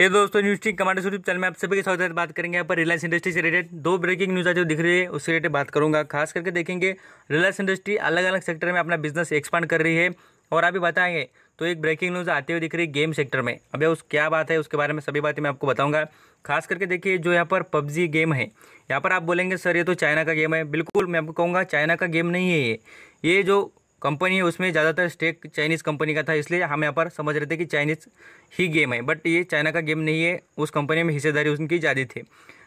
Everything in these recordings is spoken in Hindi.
हे दोस्तों news team commander YouTube channel में आप सभी के साथ बात करेंगे यहाँ पर रिलायंस इंडस्ट्री से रिलेटेड दो ब्रेकिंग न्यूज़ जो दिख रही है उससे रिलेटेड बात करूंगा खास करके देखेंगे रिलायंस इंडस्ट्री अलग अलग सेक्टर में अपना बिजनेस एक्सपांड कर रही है और अभी बताएंगे तो एक ब्रेकिंग न्यूज़ आते हुए दिख रही है गेम सेक्टर में अब उस क्या बात है उसके बारे में सभी बातें मैं आपको बताऊँगा खास करके देखिए जो यहाँ पर पबजी गेम है यहाँ पर आप बोलेंगे सर ये तो चाइना का गेम है बिल्कुल मैं आपको कहूँगा चाइना का गेम नहीं है ये ये जो कंपनी उसमें ज़्यादातर स्टेक चाइनीज़ कंपनी का था इसलिए हम यहाँ पर समझ रहे थे कि चाइनीज़ ही गेम है बट ये चाइना का गेम नहीं है उस कंपनी में हिस्सेदारी उनकी ज़्यादा थी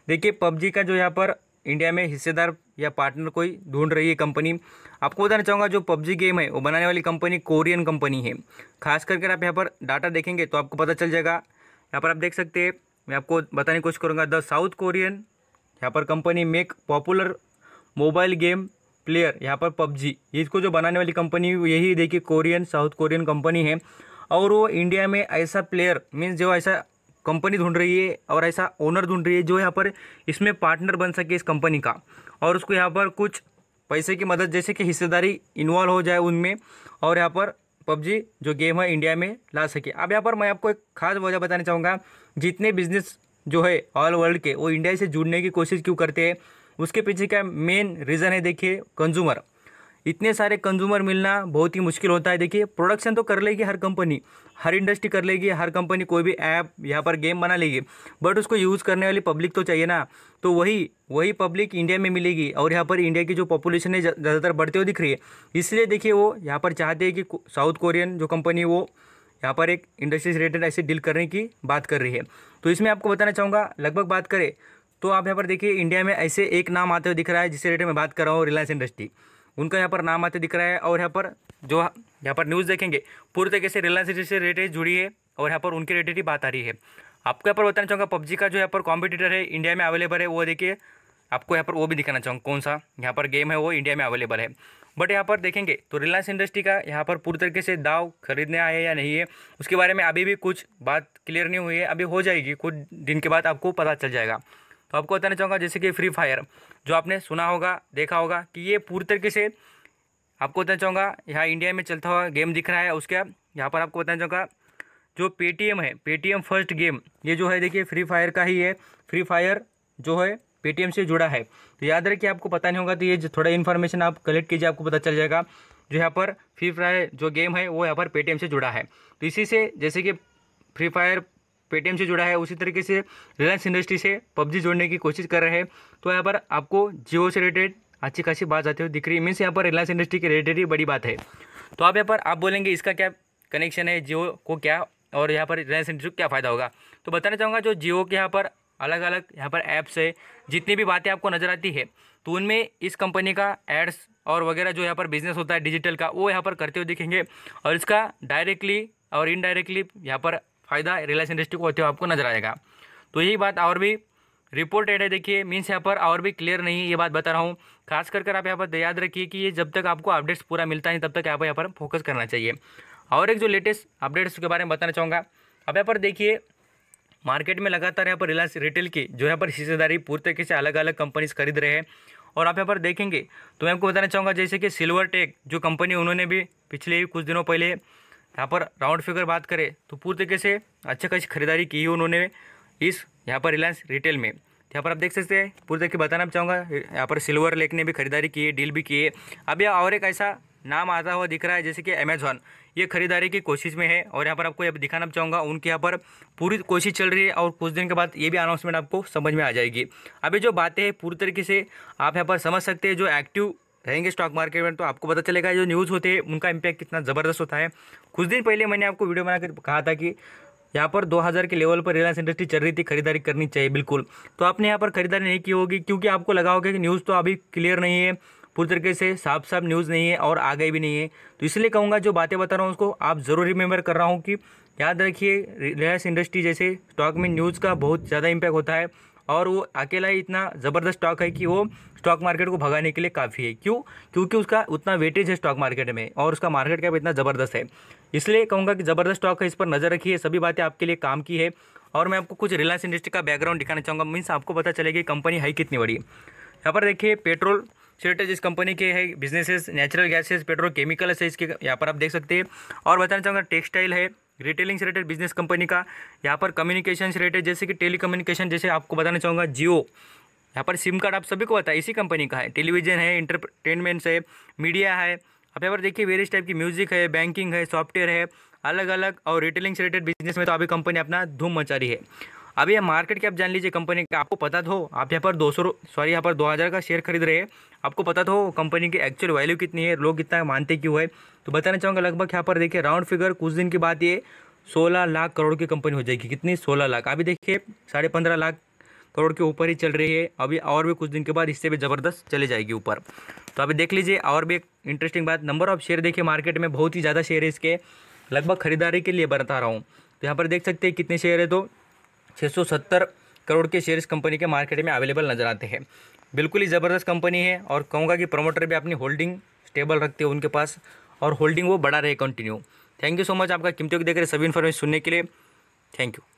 देखिए पबजी का जो यहाँ पर इंडिया में हिस्सेदार या पार्टनर कोई ढूंढ रही है कंपनी आपको बताना चाहूँगा जो पबजी गेम है वो बनाने वाली कंपनी कोरियन कंपनी है खास करके आप यहाँ पर डाटा देखेंगे तो आपको पता चल जाएगा यहाँ पर आप देख सकते हैं मैं आपको बताने की कोशिश करूँगा द साउथ कोरियन यहाँ पर company make popular mobile game player यहाँ पर पबजी इसको जो बनाने वाली कंपनी यही देखिए कोरियन साउथ कोरियन कंपनी है और वो इंडिया में ऐसा प्लेयर मीन्स जो ऐसा कंपनी ढूंढ रही है और ऐसा ओनर ढूंढ रही है जो यहाँ पर इसमें पार्टनर बन सके इस कंपनी का और उसको यहाँ पर कुछ पैसे की मदद जैसे कि हिस्सेदारी इन्वॉल्व हो जाए उनमें और यहाँ पर पबजी जो गेम है इंडिया में ला सके अब यहाँ पर मैं आपको एक खास वजह बताना चाहूँगा जितने बिजनेस जो है ऑल वर्ल्ड के वो इंडिया से जुड़ने की कोशिश क्यों करते हैं उसके पीछे क्या मेन रीज़न है देखिए कंज्यूमर इतने सारे कंज्यूमर मिलना बहुत ही मुश्किल होता है देखिए प्रोडक्शन तो कर लेगी हर कंपनी हर इंडस्ट्री कर लेगी हर कंपनी कोई भी ऐप यहाँ पर गेम बना लेगी बट उसको यूज़ करने वाली पब्लिक तो चाहिए ना तो वही वही पब्लिक इंडिया में मिलेगी और यहाँ पर इंडिया की जो पॉपुलेशन है ज़्यादातर बढ़ते हुए दिख रही है इसलिए देखिए वो यहाँ पर चाहते हैं कि साउथ कोरियन जो कंपनी वो यहाँ पर एक इंडस्ट्री रिलेटेड ऐसे डील करने की बात कर रही है तो इसमें आपको बताना चाहूँगा लगभग बात करें तो आप यहाँ पर देखिए इंडिया में ऐसे एक नाम आते हुए दिख रहा है जिससे रिलेटेड मैं बात कर रहा हूँ रिलायंस इंडस्ट्री उनका यहाँ पर नाम आते दिख रहा है और यहाँ पर जो यहाँ पर न्यूज़ देखेंगे पूरी तरीके से रिलायंस इंडस्ट्री से रिलेटेड जुड़ी है और यहाँ पर उनके रिलेटेड ही बात आ रही है आपको यहाँ पर बताना चाहूँगा पबजी का जो यहाँ पर कॉम्पिटिटर है इंडिया में अवेलेबल है वो देखिए आपको यहाँ पर वो भी दिखाना चाहूँगा कौन सा यहाँ पर गेम है वो इंडिया में अवेलेबल है बट यहाँ पर देखेंगे तो रिलायंस इंडस्ट्री का यहाँ पर पूरी तरीके से दाव खरीदने आए या नहीं है उसके बारे में अभी भी कुछ बात क्लियर नहीं हुई है अभी हो जाएगी कुछ दिन के बाद आपको पता चल जाएगा तो आपको बताना चाहूँगा जैसे कि फ्री फायर जो आपने सुना होगा देखा होगा कि ये पूरी तरीके से आपको बताना चाहूँगा यहाँ इंडिया में चलता हुआ गेम दिख रहा है उसके यहाँ पर आपको बताना चाहूँगा जो पेटीएम है पेटीएम फर्स्ट गेम ये जो है देखिए फ्री फायर का ही है फ्री फायर जो है पेटीएम से जुड़ा है तो याद रखिए आपको पता नहीं होगा तो ये थोड़ा इन्फॉर्मेशन आप कलेक्ट कीजिए आपको पता चल जाएगा जो यहाँ पर फ्री फायर जो गेम है वो यहाँ पर पेटीएम से जुड़ा है तो इसी से जैसे कि फ्री फायर पेटीएम से जुड़ा है उसी तरीके से रिलायंस इंडस्ट्री से पबजी जोड़ने की कोशिश कर रहे हैं तो यहाँ पर आपको जियो से रिलेटेड अच्छी खासी बात आती हुई दिख रही है मीन्स यहाँ पर रिलायंस इंडस्ट्री के रिलेटेड ही बड़ी बात है तो आप यहाँ पर आप बोलेंगे इसका क्या कनेक्शन है जियो को क्या और यहाँ पर रिलायंस इंडस्ट्री को क्या फ़ायदा होगा तो बताना चाहूँगा जो जियो के यहाँ पर अलग अलग यहाँ पर ऐप्स है जितनी भी बातें आपको नज़र आती है तो उनमें इस कंपनी का एड्स और वगैरह जो यहाँ पर बिजनेस होता है डिजिटल का वो यहाँ पर करते हुए दिखेंगे और इसका डायरेक्टली और इनडायरेक्टली यहाँ पर फ़ायदा रिलायंस इंडस्ट्री को होते हुए आपको नजर आएगा तो यही बात और भी रिपोर्टेड है देखिए मीन्स यहाँ पर और भी क्लियर नहीं है ये बात बता रहा हूँ खास कर आप यहाँ पर याद रखिए कि ये जब तक आपको अपडेट्स पूरा मिलता नहीं तब तक आप यहाँ पर फोकस करना चाहिए और एक जो लेटेस्ट अपडेट्स के बारे में बताना चाहूँगा अब यहाँ पर देखिए मार्केट में लगातार यहाँ पर रिलायंस रिटेल की जो यहाँ पर हिस्सेदारी पूरी तरीके से अलग अलग कंपनीज खरीद रहे हैं और आप यहाँ पर देखेंगे तो मैं आपको बताना चाहूँगा जैसे कि सिल्वर टेक जो कंपनी उन्होंने भी पिछले कुछ दिनों पहले यहाँ पर राउंड फिगर बात करें तो पूरी तरीके से अच्छे खासी खरीदारी की है उन्होंने इस यहाँ पर रिलायंस रिटेल में यहाँ पर आप देख सकते हैं पूरी तरीके बताना चाहूँगा यहाँ पर सिल्वर लेक ने भी खरीदारी की है डील भी की है अब यह और एक ऐसा नाम आता हुआ दिख रहा है जैसे कि अमेजॉन ये खरीदारी की कोशिश में है और यहाँ पर आपको यह दिखाना चाहूँगा उनके यहाँ पर पूरी कोशिश चल रही है और कुछ दिन के बाद ये भी अनाउंसमेंट आपको समझ में आ जाएगी अभी जो बातें हैं पूरी तरीके से आप यहाँ पर समझ सकते हैं जो एक्टिव रहेंगे स्टॉक मार्केट में तो आपको पता चलेगा जो न्यूज़ होते हैं उनका इम्पैक्ट कितना ज़बरदस्त होता है कुछ दिन पहले मैंने आपको वीडियो बनाकर कहा था कि यहाँ पर 2000 के लेवल पर रिलायंस इंडस्ट्री चल रही थी खरीदारी करनी चाहिए बिल्कुल तो आपने यहाँ पर खरीदारी नहीं की होगी क्योंकि आपको लगा होगा कि न्यूज़ तो अभी क्लियर नहीं है पूरी तरीके से साफ साफ न्यूज़ नहीं है और आगे भी नहीं है तो इसलिए कहूँगा जो बातें बता रहा हूँ उसको आप ज़रूर रिमेंबर कर रहा हूँ कि याद रखिए रिलायंस इंडस्ट्री जैसे स्टॉक में न्यूज़ का बहुत ज़्यादा इम्पैक्ट होता है और वो अकेला ही इतना ज़बरदस्त स्टॉक है कि वो स्टॉक मार्केट को भगाने के लिए काफ़ी है क्यों क्योंकि उसका उतना वेटेज है स्टॉक मार्केट में और उसका मार्केट कैप इतना ज़बरदस्त है इसलिए कहूँगा कि ज़बरदस्त स्टॉक है इस पर नज़र रखिए सभी बातें आपके लिए काम की है और मैं आपको कुछ रिलायंस इंडस्ट्री का बैकग्राउंड दिखाना चाहूँगा मीन्स आपको पता चले कि कंपनी है कितनी बड़ी यहाँ पर देखिए पेट्रोल सेक्टर जिस कंपनी के है businesses natural gases petrol chemicals है इसके यहाँ पर आप देख सकते हैं और बताना चाहूँगा टेक्सटाइल है रिटेलिंग से रिलेटेड बिजनेस कंपनी का यहाँ पर कम्युनिकेशन से रिलेटेड जैसे कि टेली जैसे आपको बताना चाहूँगा जियो यहाँ पर सिम कार्ड आप सभी को पता है इसी कंपनी का है टेलीविजन है इंटरटेनमेंट्स है मीडिया है आप यहाँ पर देखिए वेरियस टाइप की म्यूजिक है बैंकिंग है सॉफ्टवेयर है अलग अलग और रिटेलिंग से रिलेटेड बिजनेस में तो अभी कंपनी अपना धूम मचा रही है अभी यहाँ मार्केट की आप जान लीजिए कंपनी का आपको पता तो आप यहाँ पर दो सौ सॉरी यहाँ पर दो हज़ार का शेयर खरीद रहे हैं आपको पता तो कंपनी की एक्चुअल वैल्यू कितनी है लोग कितना मानते क्यों है तो बताना चाहूँगा लगभग यहाँ पर देखिए राउंड फिगर कुछ दिन की बात ये सोलह लाख करोड़ की कंपनी हो जाएगी कितनी सोलह लाख अभी देखिए साढ़े पंद्रह लाख करोड़ के ऊपर ही चल रही है अभी और भी कुछ दिन के बाद इससे भी ज़बरदस्त चले जाएगी ऊपर तो अभी देख लीजिए और भी एक इंटरेस्टिंग बात नंबर ऑफ शेयर देखिए मार्केट में बहुत ही ज़्यादा शेयर है इसके लगभग खरीदारी के लिए बता रहा हूँ तो यहाँ पर देख सकते हैं कितने शेयर है तो छः करोड़ के शेयर इस कंपनी के मार्केट में अवेलेबल नजर आते हैं बिल्कुल ही ज़बरदस्त कंपनी है और कहूँगा कि प्रमोटर भी अपनी होल्डिंग स्टेबल रखते हैं उनके पास और होल्डिंग वो बढ़ा रहे continue thank you so much आपका कीमतियों को देख रहे सभी इन्फॉर्मेशन सुनने के लिए थैंक यू